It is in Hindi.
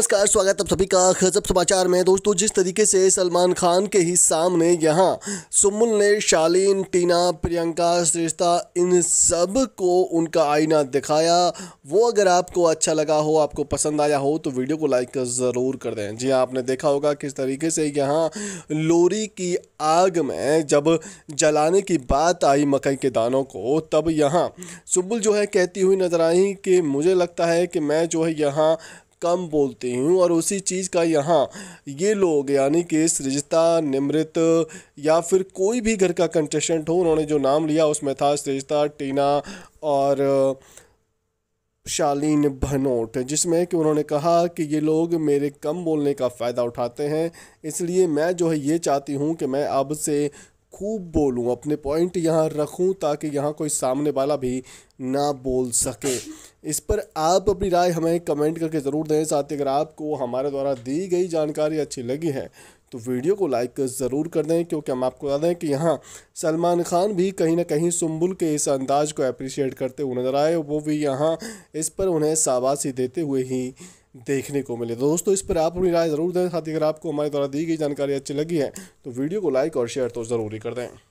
नमस्कार स्वागत आप सभी का खजब समाचार में दोस्तों जिस तरीके से सलमान खान के ही सामने यहाँ सुमुल ने शालीन टीना प्रियंका श्रेष्ठा इन सब को उनका आईना दिखाया वो अगर आपको अच्छा लगा हो आपको पसंद आया हो तो वीडियो को लाइक ज़रूर कर दें जी हाँ, आपने देखा होगा किस तरीके से यहाँ लोरी की आग में जब जलाने की बात आई मकई के दानों को तब यहाँ सुबुल जो है कहती हुई नज़र आई कि मुझे लगता है कि मैं जो है यहाँ कम बोलती हूँ और उसी चीज़ का यहाँ ये लोग यानी कि सृजता निमृत या फिर कोई भी घर का कंटेस्टेंट हो उन्होंने जो नाम लिया उसमें था सृजता टीना और शालीन भनोट जिसमें कि उन्होंने कहा कि ये लोग मेरे कम बोलने का फ़ायदा उठाते हैं इसलिए मैं जो है ये चाहती हूँ कि मैं अब से खूब बोलूँ अपने पॉइंट यहाँ रखूँ ताकि यहाँ कोई सामने वाला भी ना बोल सके इस पर आप अपनी राय हमें कमेंट करके ज़रूर दें साथ ही अगर आपको हमारे द्वारा दी गई जानकारी अच्छी लगी है तो वीडियो को लाइक ज़रूर कर दें क्योंकि हम आपको बता दें कि यहाँ सलमान खान भी कहीं ना कहीं सुम्बुल के इस अंदाज को अप्रिशिएट करते हुए नज़र आए वो भी यहाँ इस पर उन्हें शाबाशी देते हुए ही देखने को मिले दोस्तों इस पर आप अपनी राय ज़रूर दें साथ ही अगर आपको हमारे द्वारा दी गई जानकारी अच्छी लगी है तो वीडियो को लाइक और शेयर तो ज़रूरी कर दें